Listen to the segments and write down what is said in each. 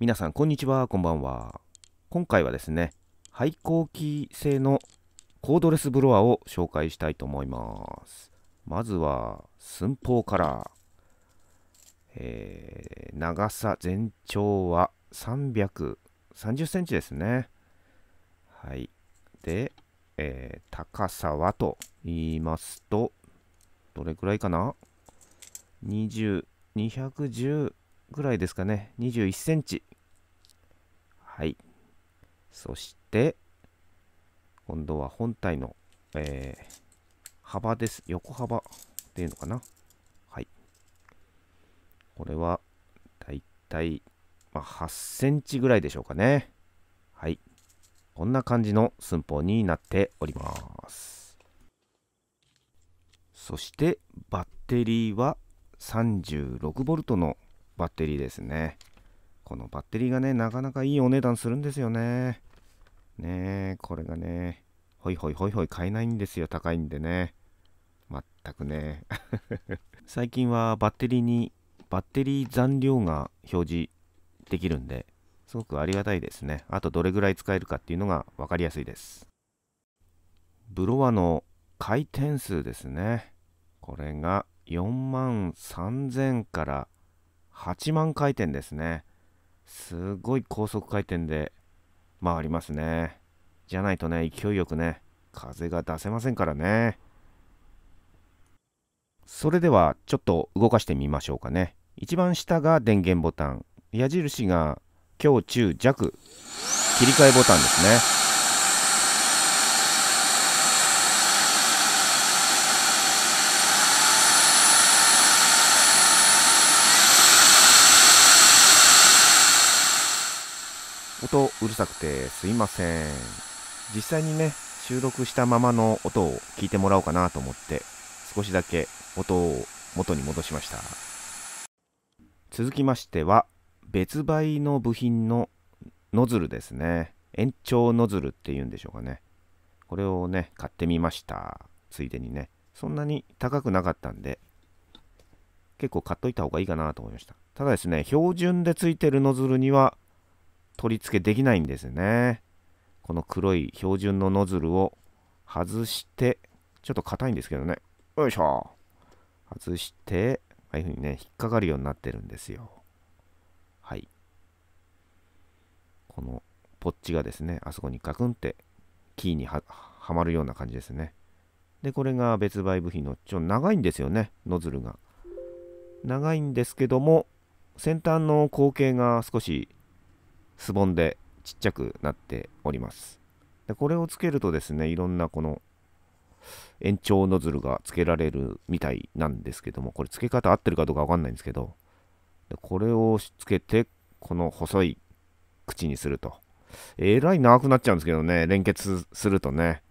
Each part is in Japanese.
皆さん、こんにちは、こんばんは。今回はですね、廃校期製のコードレスブロワーを紹介したいと思います。まずは、寸法から、えー、長さ、全長は330センチですね。はい。で、えー、高さはと言いますと、どれくらいかな ?20、210ぐらいですかね。21センチはい。そして、今度は本体の、えー、幅です。横幅っていうのかな。はい。これは、だいたい、まあ、8センチぐらいでしょうかね。はい。こんな感じの寸法になっております。そしてバッテリーは 36V のバッテリーですね。このバッテリーがね、なかなかいいお値段するんですよね。ねえ、これがね、ほいほいほいほい買えないんですよ、高いんでね。まったくね。最近はバッテリーに、バッテリー残量が表示できるんで、すごくありがたいですね。あとどれぐらい使えるかっていうのが分かりやすいです。ブロワの回転数ですね。これが4万3000から8万回転ですね。すごい高速回転で回りますね。じゃないとね、勢いよくね、風が出せませんからね。それではちょっと動かしてみましょうかね。一番下が電源ボタン、矢印が強、中、弱、切り替えボタンですね。とうるさくてすいません。実際にね、収録したままの音を聞いてもらおうかなと思って、少しだけ音を元に戻しました。続きましては、別売の部品のノズルですね。延長ノズルっていうんでしょうかね。これをね、買ってみました。ついでにね。そんなに高くなかったんで、結構買っといた方がいいかなと思いました。ただですね、標準でついてるノズルには取り付けできないんですね。この黒い標準のノズルを外して、ちょっと硬いんですけどね。よいしょ。外して、ああいうふうにね、引っかかるようになってるんですよ。はい。このポッチがですね、あそこにガクンってキーにはまるような感じですね。で、これが別売部品の、ちょっと長いんですよね、ノズルが。長いんですけども、先端の口径が少しすぼんでちっちゃくなっております。でこれをつけるとですね、いろんなこの延長ノズルがつけられるみたいなんですけども、これ付け方合ってるかどうかわかんないんですけど、でこれをつけて、この細い口にすると。えらい長くなっちゃうんですけどね、連結するとね。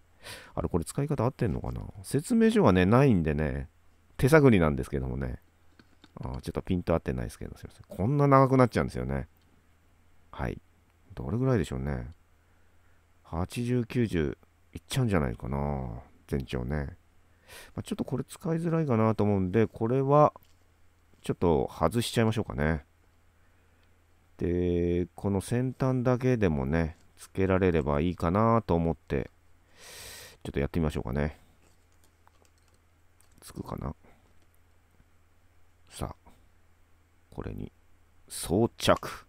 あれ、これ使い方合ってんのかな説明書はね、ないんでね、手探りなんですけどもね。あちょっとピント合ってないですけど、すいません。こんな長くなっちゃうんですよね。はい。どれぐらいでしょうね。80、90いっちゃうんじゃないかな。全長ね。まあ、ちょっとこれ使いづらいかなと思うんで、これはちょっと外しちゃいましょうかね。で、この先端だけでもね、付けられればいいかなと思って、ちょっとやってみましょうかね。つくかな。さあ、これに装着。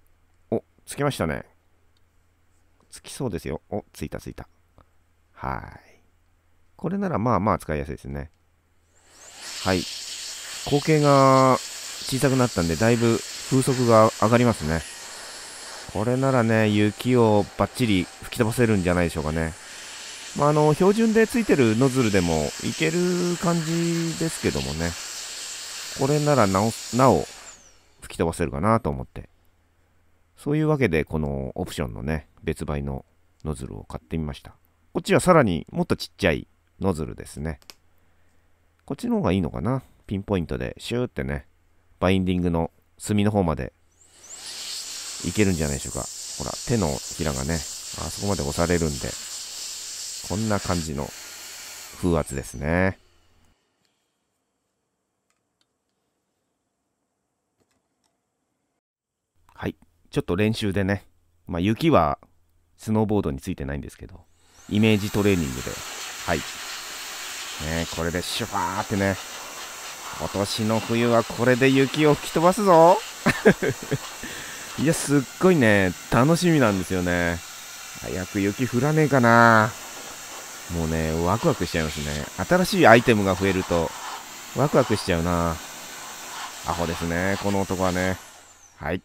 つきましたね。つきそうですよ。お、ついたついた。はい。これならまあまあ使いやすいですね。はい。口径が小さくなったんで、だいぶ風速が上がりますね。これならね、雪をバッチリ吹き飛ばせるんじゃないでしょうかね。まあ、あの、標準でついてるノズルでもいける感じですけどもね。これならなお、なお、吹き飛ばせるかなと思ってそういうわけで、このオプションのね、別売のノズルを買ってみました。こっちはさらにもっとちっちゃいノズルですね。こっちの方がいいのかな。ピンポイントでシューってね、バインディングの隅の方までいけるんじゃないでしょうか。ほら、手のひらがね、あそこまで押されるんで、こんな感じの風圧ですね。ちょっと練習でね、まあ、雪はスノーボードについてないんですけど、イメージトレーニングで、はい。ね、これでシュワーってね、今年の冬はこれで雪を吹き飛ばすぞ いや、すっごいね、楽しみなんですよね。早く雪降らねえかな。もうね、ワクワクしちゃいますね。新しいアイテムが増えると、ワクワクしちゃうな。アホですね、この男はね。はい。